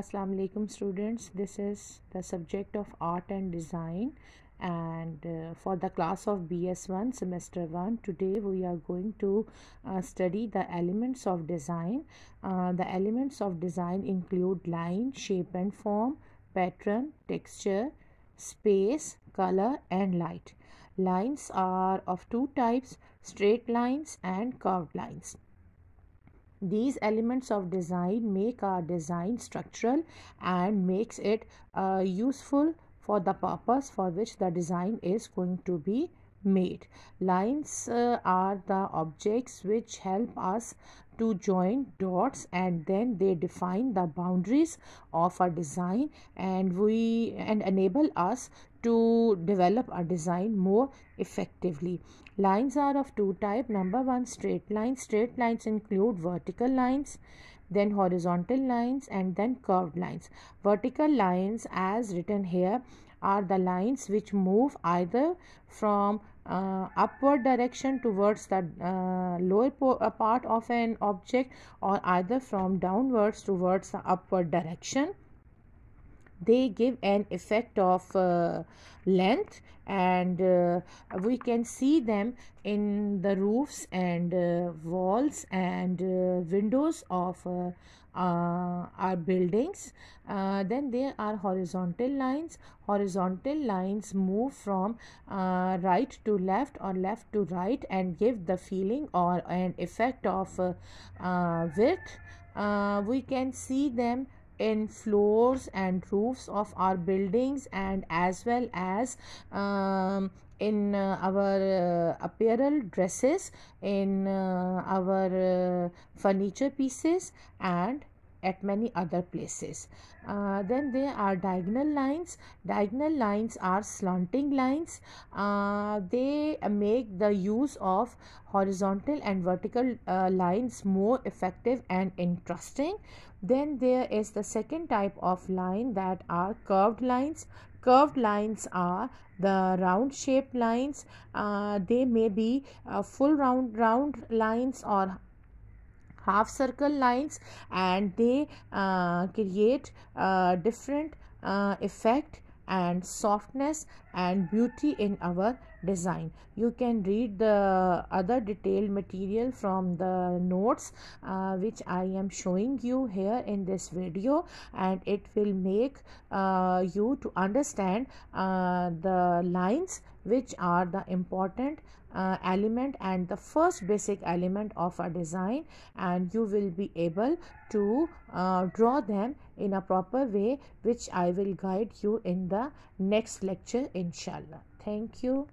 assalamu alaikum students this is the subject of art and design and uh, for the class of bs1 semester 1 today we are going to uh, study the elements of design uh, the elements of design include line shape and form pattern texture space color and light lines are of two types straight lines and curved lines these elements of design make our design structural and makes it uh, useful for the purpose for which the design is going to be made. Lines uh, are the objects which help us to join dots and then they define the boundaries of our design and we and enable us to develop our design more effectively lines are of two type number one straight lines straight lines include vertical lines then horizontal lines and then curved lines vertical lines as written here are the lines which move either from uh, upward direction towards the uh, lower uh, part of an object or either from downwards towards the upward direction they give an effect of uh, length and uh, we can see them in the roofs and uh, walls and uh, windows of uh, uh, our buildings then there are horizontal lines horizontal lines move from right to left or left to right and give the feeling or an effect of width we can see them in floors and roofs of our buildings and as well as um, in uh, our uh, apparel dresses in uh, our uh, furniture pieces and at many other places. Uh, then there are diagonal lines. Diagonal lines are slanting lines. Uh, they make the use of horizontal and vertical uh, lines more effective and interesting. Then there is the second type of line that are curved lines curved lines are the round shaped lines uh, they may be uh, full round round lines or half circle lines and they uh, create uh, different uh, effect and softness and beauty in our design you can read the other detailed material from the notes uh, which i am showing you here in this video and it will make uh, you to understand uh, the lines which are the important uh, element and the first basic element of a design and you will be able to uh, draw them in a proper way which I will guide you in the next lecture inshallah. Thank you.